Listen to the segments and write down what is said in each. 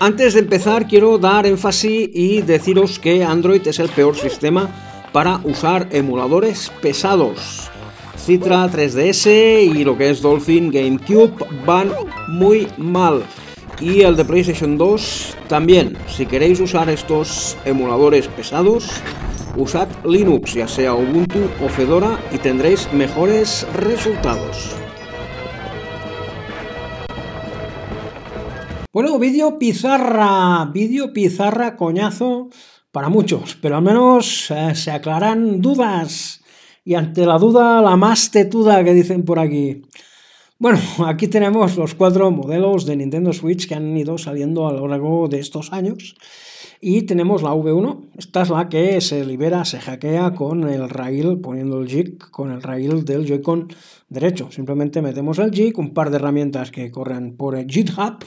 Antes de empezar quiero dar énfasis y deciros que Android es el peor sistema para usar emuladores pesados. Citra 3DS y lo que es Dolphin GameCube van muy mal. Y el de PlayStation 2 también. Si queréis usar estos emuladores pesados, usad Linux, ya sea Ubuntu o Fedora, y tendréis mejores resultados. Bueno, vídeo pizarra, vídeo pizarra, coñazo para muchos, pero al menos eh, se aclaran dudas. Y ante la duda, la más tetuda que dicen por aquí. Bueno, aquí tenemos los cuatro modelos de Nintendo Switch que han ido saliendo a lo largo de estos años. Y tenemos la V1, esta es la que se libera, se hackea con el rail, poniendo el jig con el rail del Joy-Con derecho. Simplemente metemos el jig, un par de herramientas que corren por el GitHub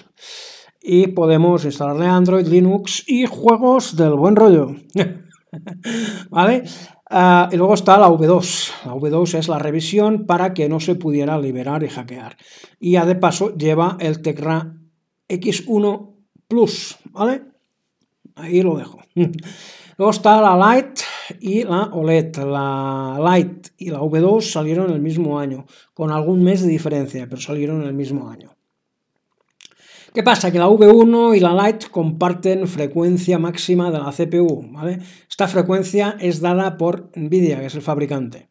y podemos instalarle Android, Linux y juegos del buen rollo. ¿Vale? Ah, y luego está la V2. La V2 es la revisión para que no se pudiera liberar y hackear. Y ya de paso lleva el Tecra X1 Plus, ¿vale? Ahí lo dejo. luego está la Light y la OLED. La Lite y la e V2 salieron el mismo año, con algún mes de diferencia, pero salieron el mismo año. ¿Qué pasa? Que la V1 y la Lite comparten frecuencia máxima de la CPU, ¿vale? Esta frecuencia es dada por NVIDIA, que es el fabricante.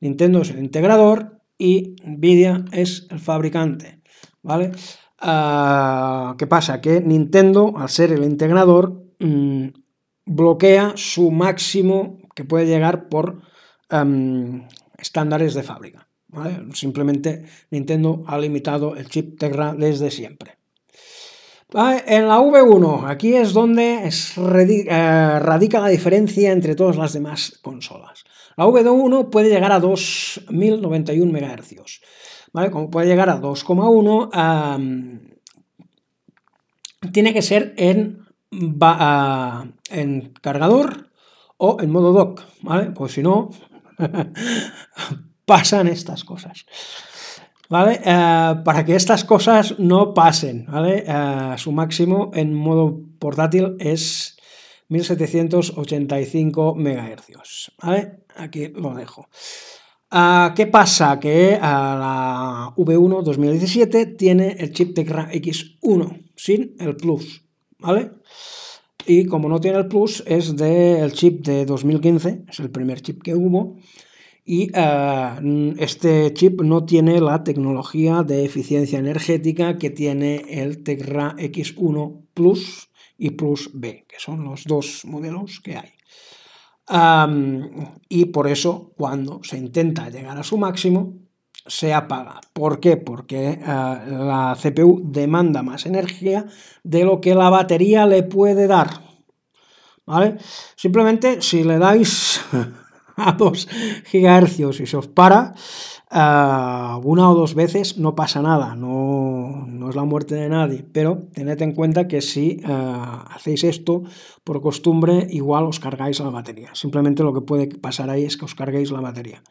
Nintendo es el integrador y NVIDIA es el fabricante, ¿vale? Ah, ¿Qué pasa? Que Nintendo, al ser el integrador, mm, bloquea su máximo que puede llegar por em, estándares de fábrica. ¿vale? Simplemente Nintendo ha limitado el chip Tegra desde siempre. Ah, en la V1, aquí es donde eh, radica la diferencia entre todas las demás consolas. La V1 puede llegar a 2091 MHz, ¿vale? Como puede llegar a 2,1, tiene que ser en, en cargador o en modo dock, ¿vale? Pues si no, pasan estas cosas. ¿vale? Eh, para que estas cosas no pasen, ¿vale? Eh, su máximo en modo portátil es 1785 MHz, ¿vale? Aquí lo dejo. Ah, ¿Qué pasa? Que ah, la V1 2017 tiene el chip Tegra X1 sin el Plus, ¿vale? Y como no tiene el Plus, es del chip de 2015, es el primer chip que hubo, y ah, mm, este chip no tiene la tecnología de eficiencia energética que tiene el Tegra X1 Plus y Plus B, que son los dos modelos que hay. y por eso cuando se intenta llegar a su máximo, se apaga. ¿Por qué? Porque ah, la CPU demanda más energía de lo que la batería le puede dar. ¿Vale? Simplemente si le dais a 2 GHz y se os para eh, una o dos veces, no pasa nada, no, es la muerte de nadie, pero tened en cuenta que si eh, hacéis esto por costumbre, igual os cargáis la batería. Simplemente lo que puede pasar ahí es que os carguéis la batería.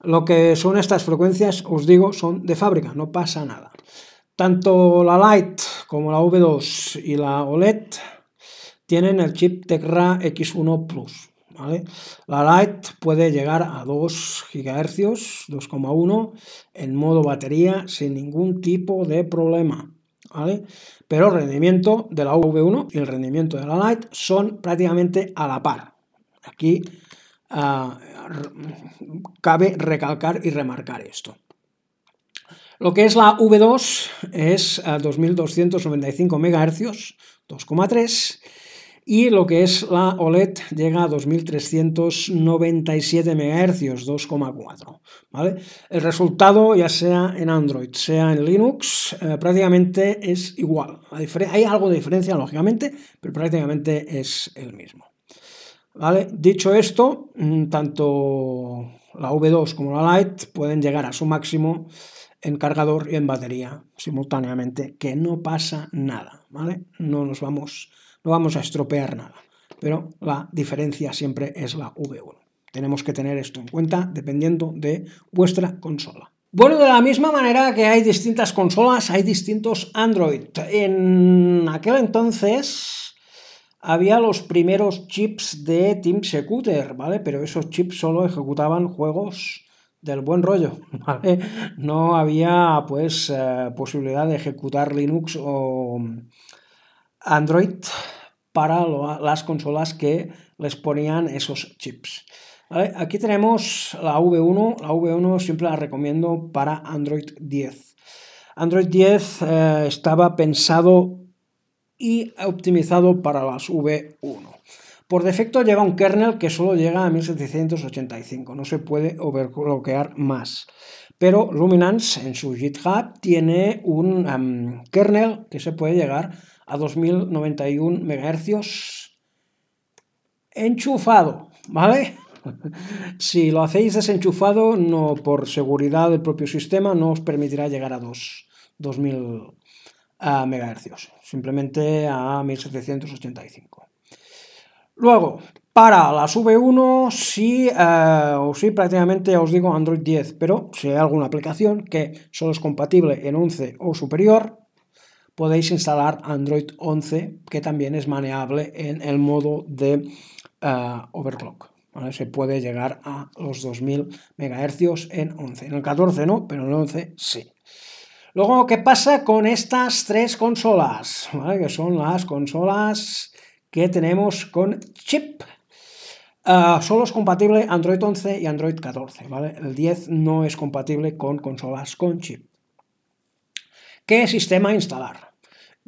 Lo que son estas frecuencias, os digo, son de fábrica, no pasa nada. Tanto la Lite como la V2 y la OLED tienen el chip Tegra X1 Plus. La Lite puede llegar a 2 GHz, 2,1, en modo batería sin ningún tipo de problema. ¿Vale? Pero el rendimiento de la V1 y el rendimiento de la Lite son prácticamente a la par. Aquí ah, cabe recalcar y remarcar esto. Lo que es la V2 es 2295 MHz, 2,3 y lo que es la OLED llega a 2397 MHz, 2,4. ¿vale? El resultado, ya sea en Android, sea en Linux, eh, prácticamente es igual. Hay algo de diferencia, lógicamente, pero prácticamente es el mismo. ¿Vale? Dicho esto, mm, tanto la V2 como la Lite pueden llegar a su máximo en cargador y en batería simultáneamente, que no pasa nada, ¿vale? No nos vamos vamos a estropear nada, pero la diferencia siempre es la V1. Tenemos que tener esto en cuenta dependiendo de vuestra consola. Bueno, de la misma manera que hay distintas consolas, hay distintos Android. En aquel entonces había los primeros chips de Team Secuter, ¿vale? Pero esos chips solo ejecutaban juegos del buen rollo, ¿vale? No había, pues, eh, posibilidad de ejecutar Linux o, Android para las consolas que les ponían esos chips. Aquí tenemos la V1, la V1 siempre la recomiendo para Android 10. Android 10 eh, estaba pensado y optimizado para las V1. Por defecto lleva un kernel que solo llega a 1785, no se puede overclockear más. Pero Luminance en su GitHub tiene un em, kernel que se puede llegar a 2091 MHz enchufado, ¿vale? si lo hacéis desenchufado, no por seguridad del propio sistema, no os permitirá llegar a 2000 MHz, simplemente a 1785. Luego, para la V1, sí, eh, o sí, prácticamente os digo Android 10, pero si hay alguna aplicación que solo es compatible en 11 o superior, podéis instalar Android 11, que también es maneable en el modo de eh, overclock. Se puede llegar a los 2000 MHz en 11. En el 14 no, pero en el 11 sí. Luego, ¿qué pasa con estas tres consolas? Que son las consolas que tenemos con chip. Eh, solo es compatible Android 11 y Android 14, El 10 no es compatible con consolas con chip. ¿Qué sistema instalar?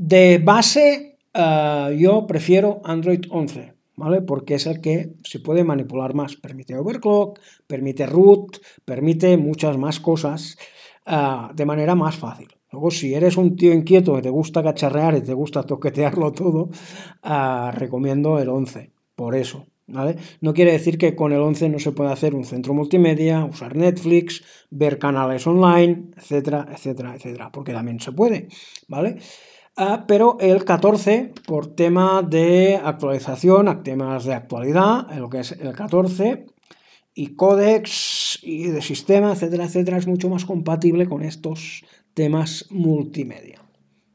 De base, eh, yo prefiero Android 11, ¿vale? Porque es el que se puede manipular más. Permite overclock, permite root, permite muchas más cosas eh, de manera más fácil. Luego, si eres un tío inquieto que te gusta cacharrear y te gusta toquetearlo todo, eh, recomiendo el 11, por eso. ¿Vale? No quiere decir que con el 11 no se pueda hacer un centro multimedia, usar Netflix, ver canales online, etcétera, etcétera, etcétera, porque también se puede, ¿vale? Ah, pero el 14, por tema de actualización, temas de actualidad, lo que es el 14, y códex y de sistema, etcétera, etcétera, es mucho más compatible con estos temas multimedia.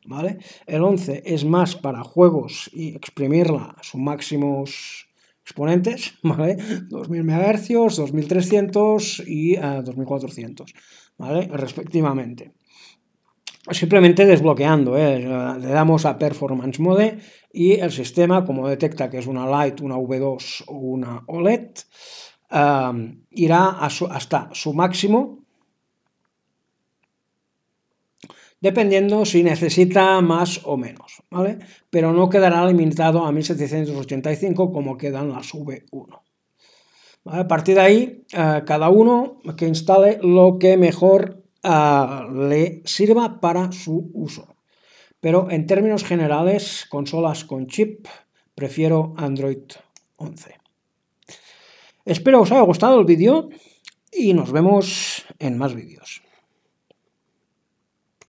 ¿Vale? El 11 es más para juegos y exprimirla a sus máximos exponentes, ¿vale? 2000 MHz, 2300 y 2400, ah, ¿vale? Respectivamente simplemente desbloqueando. Eh. Le damos a Performance Mode y el sistema, como detecta que es una Lite, una V2 o una OLED, um, irá hasta su máximo, dependiendo si necesita más o menos, ¿vale? Pero no quedará limitado a 1785 como quedan las V1. A partir de ahí, eh, cada uno que instale lo que mejor le sirva para su uso. Pero en términos generales, consolas con chip, prefiero Android 11. Espero os haya gustado el vídeo y nos vemos en más vídeos.